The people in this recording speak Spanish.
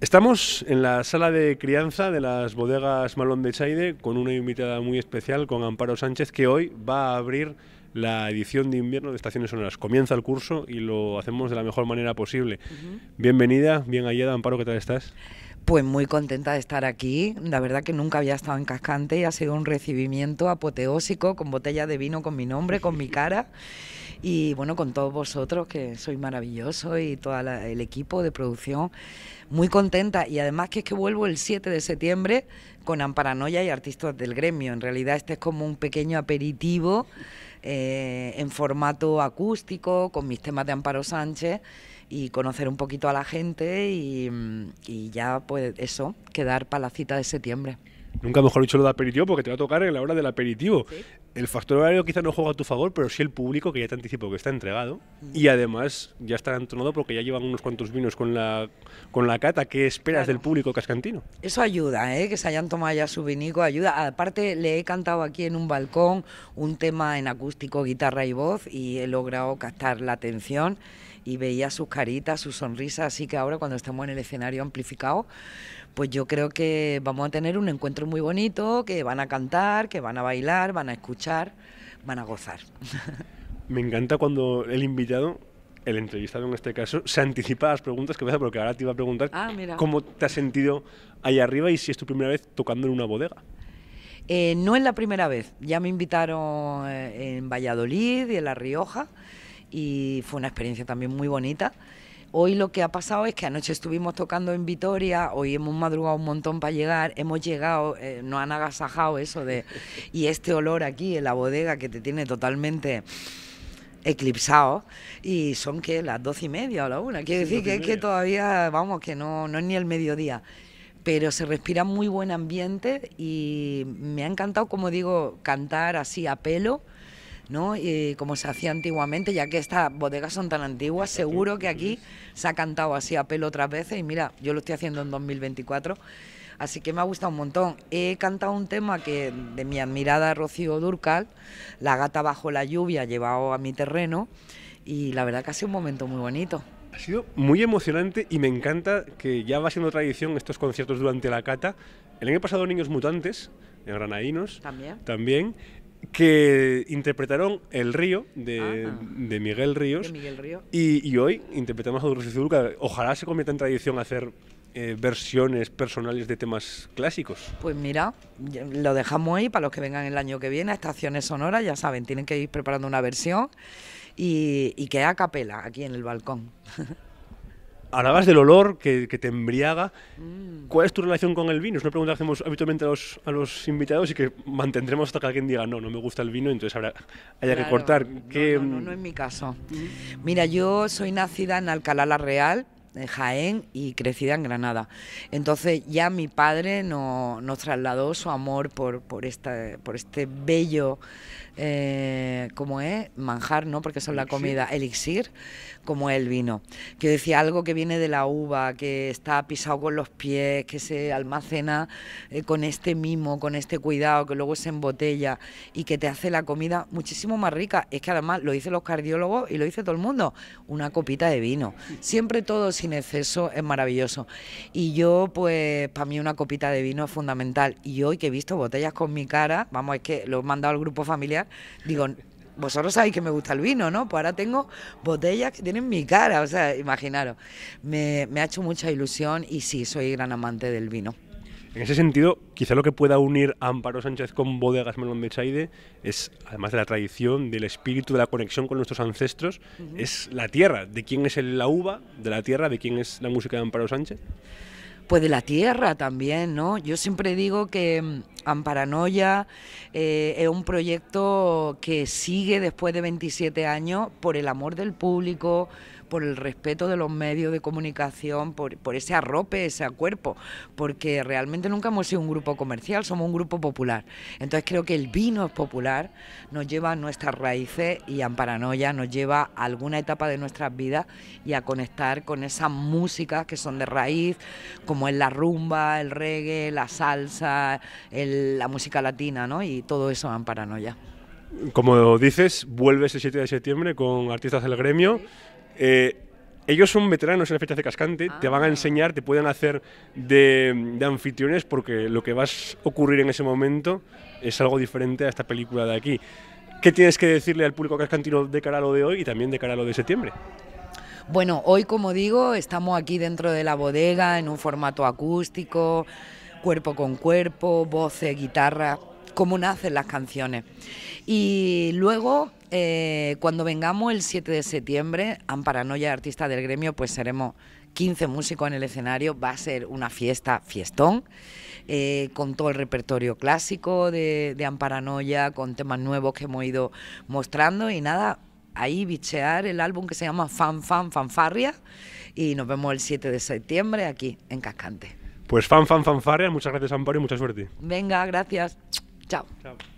Estamos en la sala de crianza de las bodegas Malón de Chaide con una invitada muy especial, con Amparo Sánchez, que hoy va a abrir la edición de invierno de Estaciones Sonoras. Comienza el curso y lo hacemos de la mejor manera posible. Bienvenida, bien hallada, Amparo, ¿qué tal estás? Pues muy contenta de estar aquí. La verdad que nunca había estado en Cascante y ha sido un recibimiento apoteósico con botella de vino con mi nombre, con mi cara y bueno, con todos vosotros que sois maravillosos y todo el equipo de producción. Muy contenta y además que es que vuelvo el 7 de septiembre con Amparanoia y Artistas del Gremio. En realidad este es como un pequeño aperitivo eh, en formato acústico, con mis temas de Amparo Sánchez y conocer un poquito a la gente y, ya pues eso, quedar para la cita de septiembre. Nunca mejor dicho lo de aperitivo porque te va a tocar en la hora del aperitivo el factor horario quizá no juega a tu favor, pero sí el público, que ya te anticipo que está entregado. Mm. Y además ya está entonado porque ya llevan unos cuantos vinos con la, con la cata. ¿Qué esperas del público cascantino? Eso ayuda, ¿eh? que se hayan tomado ya su vinico, ayuda. Aparte, le he cantado aquí en un balcón un tema en acústico, guitarra y voz, y he logrado captar la atención y veía sus caritas, sus sonrisas. Así que ahora, cuando estamos en el escenario amplificado, pues yo creo que vamos a tener un encuentro muy bonito, que van a cantar, que van a bailar, van a escuchar van a gozar. Me encanta cuando el invitado el entrevistado en este caso, se anticipa a las preguntas que me a porque ahora te iba a preguntar ah, cómo te has sentido ahí arriba y si es tu primera vez tocando en una bodega. Eh, no es la primera vez, ya me invitaron eh, en Valladolid y en La Rioja y fue una experiencia también muy bonita Hoy lo que ha pasado es que anoche estuvimos tocando en Vitoria, hoy hemos madrugado un montón para llegar, hemos llegado, eh, nos han agasajado eso de... Y este olor aquí en la bodega que te tiene totalmente eclipsado y son que las doce y media o la una. Quiere decir que que todavía, vamos, que no, no es ni el mediodía. Pero se respira muy buen ambiente y me ha encantado, como digo, cantar así a pelo ¿no? Y como se hacía antiguamente, ya que estas bodegas son tan antiguas, seguro que aquí se ha cantado así a pelo otras veces y mira, yo lo estoy haciendo en 2024. Así que me ha gustado un montón. He cantado un tema que de mi admirada Rocío Durcal, La gata bajo la lluvia, ha llevado a mi terreno, y la verdad que ha sido un momento muy bonito. Ha sido muy emocionante y me encanta que ya va siendo tradición estos conciertos durante la cata. El año pasado Niños Mutantes, en Granadinos, también que interpretaron El Río de, ah. Miguel Ríos. Y, hoy interpretamos a Dulce Zulka. Ojalá se convierta en tradición hacer eh, versiones personales de temas clásicos. Pues mira, lo dejamos ahí para los que vengan el año que viene a Estaciones Sonoras, ya saben, tienen que ir preparando una versión y, y que a capela aquí en el balcón. Hablabas del olor que, te embriaga. Mm. ¿Cuál es tu relación con el vino? Es una pregunta que hacemos habitualmente a los, invitados y que mantendremos hasta que alguien diga, no, no me gusta el vino, entonces habrá, haya que cortar. no, no, es mi caso. Mm. Mira, yo soy nacida en Alcalá la Real, en Jaén y crecida en Granada. Entonces ya mi padre nos trasladó su amor por, esta, por este bello eh, como es manjar, ¿no? Porque son la comida, elixir, como el vino. Que decía algo que viene de la uva, que está pisado con los pies, que se almacena eh, con este mimo, con este cuidado, que luego se embotella y que te hace la comida muchísimo más rica. Es que además lo dicen los cardiólogos y lo dice todo el mundo, una copita de vino. Siempre todo sin exceso es maravilloso. Y yo, pues, para mí una copita de vino es fundamental. Y hoy que he visto botellas con mi cara, vamos, es que lo he mandado al grupo familiar, Digo, vosotros sabéis que me gusta el vino, ¿no? Pues ahora tengo botellas que tienen mi cara, o sea, imaginaros. Me, me ha hecho mucha ilusión y sí, soy gran amante del vino. En ese sentido, quizá lo que pueda unir Amparo Sánchez con Bodegas Melón de Chaide es, además de la tradición, del espíritu, de la conexión con nuestros ancestros, es la tierra. ¿De quién es la uva de la tierra? ¿De quién es la música de Amparo Sánchez? Pues de la tierra también, ¿no? Yo siempre digo que Amparanoia, eh, es un proyecto que sigue después de 27 años por el amor del público, por el respeto de los medios de comunicación, por, ese arrope, ese cuerpo, porque realmente nunca hemos sido un grupo comercial, somos un grupo popular. Entonces creo que el vino es popular, nos lleva a nuestras raíces y Amparanoia nos lleva a alguna etapa de nuestras vidas y a conectar con esas músicas que son de raíz, como es la rumba, el reggae, la salsa, el la música latina, ¿no? Y todo eso en paranoia. Como dices, vuelves el 7 de septiembre con artistas del gremio. Eh, ellos son veteranos en la fecha de Cascante, te van a ah. enseñar, te pueden hacer de, de, anfitriones porque lo que va a ocurrir en ese momento es algo diferente a esta película de aquí. ¿Qué tienes que decirle al público cascantino de cara a lo de hoy y también de cara a lo de septiembre? Bueno, hoy como digo, estamos aquí dentro de la bodega en un formato acústico, cuerpo con cuerpo, voces, guitarra, cómo nacen las canciones. Y luego, eh, cuando vengamos el 7 de septiembre, Amparanoia, artista del gremio, pues seremos 15 músicos en el escenario, va a ser una fiesta, fiestón, eh, con todo el repertorio clásico de, de Amparanoia, con temas nuevos que hemos ido mostrando y nada, ahí bichear el álbum que se llama Fan Fan Fanfarria y nos vemos el 7 de septiembre aquí en Cascante. Pues fan, fan, fanfarria. Muchas gracias, Amparo, y mucha suerte. Venga, gracias. Chao. Chao.